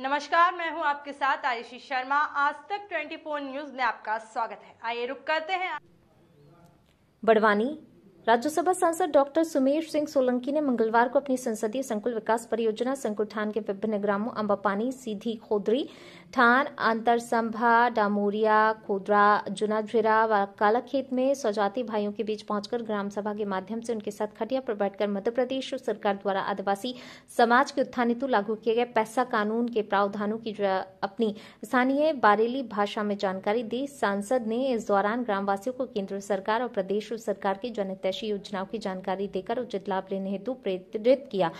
नमस्कार मैं हूं आपके साथ आयुषी शर्मा आज तक 24 न्यूज में आपका स्वागत है आइए रुक करते हैं बड़वानी राज्यसभा सांसद डॉक्टर सुमेर सिंह सोलंकी ने मंगलवार को अपनी संसदीय संकुल विकास परियोजना संकुल ठान के विभिन्न ग्रामों अंबापानी सीधी खोदरी ठान अंतरसंभा डामोरिया खोदरा जुनाझेरा व कालाखेत में स्वजाति भाइयों के बीच पहुंचकर ग्राम सभा के माध्यम से उनके साथ खटिया पर बैठकर मध्यप्रदेश सरकार द्वारा आदिवासी समाज के उत्थान हेतु लागू किए गए पैसा कानून के प्रावधानों की अपनी स्थानीय बारेली भाषा में जानकारी दी सांसद ने इस दौरान ग्रामवासियों को केंद्र सरकार और प्रदेश सरकार की जनहित हितैषी योजनाओं की जानकारी देकर उचित लाभ लेने हेतु प्रेरित किया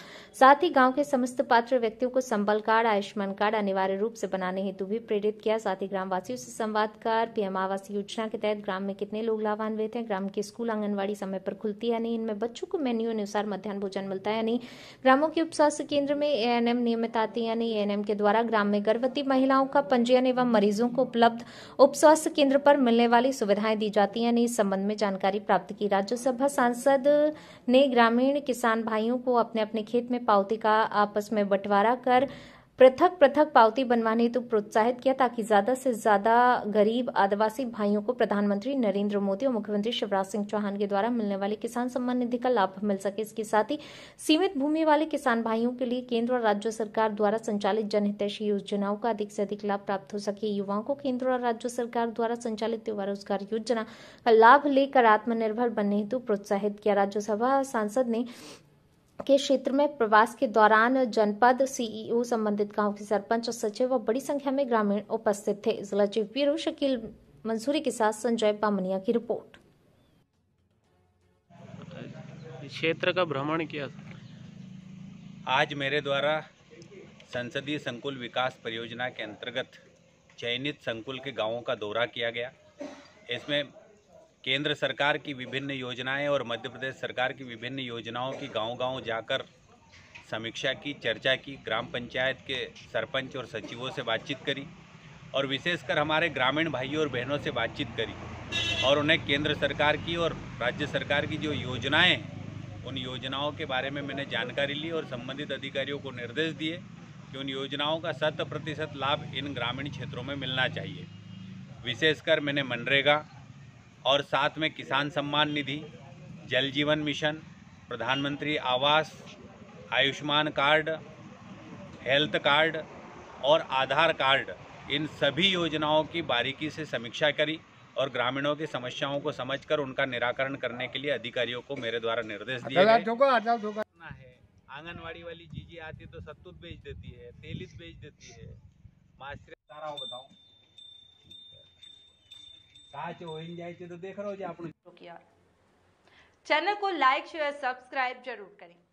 साथ ही गाँव के समस्त पात्र व्यक्तियों को संबल कार्ड आयुष्मान कार्ड अनिवार्य रूप से बनाने हेतु भी प्रेरित किया साथ ही ग्रामवासियों से संवाद कर पीएम आवास योजना के तहत ग्राम में कितने लोग लाभान्वित हैं ग्राम के स्कूल आंगनबाड़ी समय पर खुलती है नहीं इनमें बच्चों को मेन्यू अनुसार मध्यान्ह भोजन मिलता है नहीं ग्रामों के उप केंद्र में एएनएम नियमित आती है यानी एएनएम के द्वारा ग्राम में गर्भवती महिलाओं का पंजीयन एवं मरीजों को उपलब्ध उप केंद्र पर मिलने वाली सुविधाएं दी जाती है इस संबंध में जानकारी प्राप्त की राज्यसभा नाभा सांसद ने ग्रामीण किसान भाइयों को अपने अपने खेत में पावती का आपस में बंटवारा कर पृथक पृथक पावती बनवाने हेतु तो प्रोत्साहित किया ताकि ज्यादा से ज्यादा गरीब आदिवासी भाइयों को प्रधानमंत्री नरेंद्र मोदी और मुख्यमंत्री शिवराज सिंह चौहान के द्वारा मिलने वाले किसान सम्मान निधि का लाभ मिल सके इसके साथ ही सीमित भूमि वाले किसान भाइयों के लिए केंद्र और राज्य सरकार द्वारा संचालित जनहितैषी योजनाओं का अधिक से अधिक लाभ प्राप्त हो सके युवाओं को केंद्र और राज्य सरकार द्वारा संचालित युवा रोजगार योजना का लाभ लेकर आत्मनिर्भर बनने हेतु प्रोत्साहित किया राज्यसभा सांसद ने के क्षेत्र में प्रवास के दौरान जनपद सीईओ e संबंधित गांव के सरपंच और सचिव व बड़ी संख्या में ग्रामीण उपस्थित थे जिला चीफ ब्यूरो शकील मंसूरी के साथ संजय पामनिया की रिपोर्ट क्षेत्र का भ्रमण किया आज मेरे द्वारा संसदीय संकुल विकास परियोजना के अंतर्गत चयनित संकुल के गांवों का दौरा किया गया इसमें केंद्र सरकार की विभिन्न योजनाएं और मध्य प्रदेश सरकार की विभिन्न योजनाओं की गांव-गांव जाकर समीक्षा की चर्चा की ग्राम पंचायत के सरपंच और सचिवों से बातचीत करी और विशेषकर हमारे ग्रामीण भाइयों और बहनों से बातचीत करी और उन्हें केंद्र सरकार की और राज्य सरकार की जो योजनाएँ हैं उन योजनाओं के बारे में मैंने जानकारी ली और संबंधित अधिकारियों को निर्देश दिए कि उन योजनाओं का शत प्रतिशत लाभ इन ग्रामीण क्षेत्रों में मिलना चाहिए विशेषकर मैंने मनरेगा और साथ में किसान सम्मान निधि जल जीवन मिशन प्रधानमंत्री आवास आयुष्मान कार्ड हेल्थ कार्ड और आधार कार्ड इन सभी योजनाओं की बारीकी से समीक्षा करी और ग्रामीणों की समस्याओं को समझकर उनका निराकरण करने के लिए अधिकारियों को मेरे द्वारा निर्देश दिए गए आंगनवाड़ी वाली जीजी आती तो सत्तूत बेच देती है तेलित बेच देती है मास्टर बताऊँ કાચ હોઈને જાય છે તો को लाइक शेयर सब्सक्राइब जरूर करें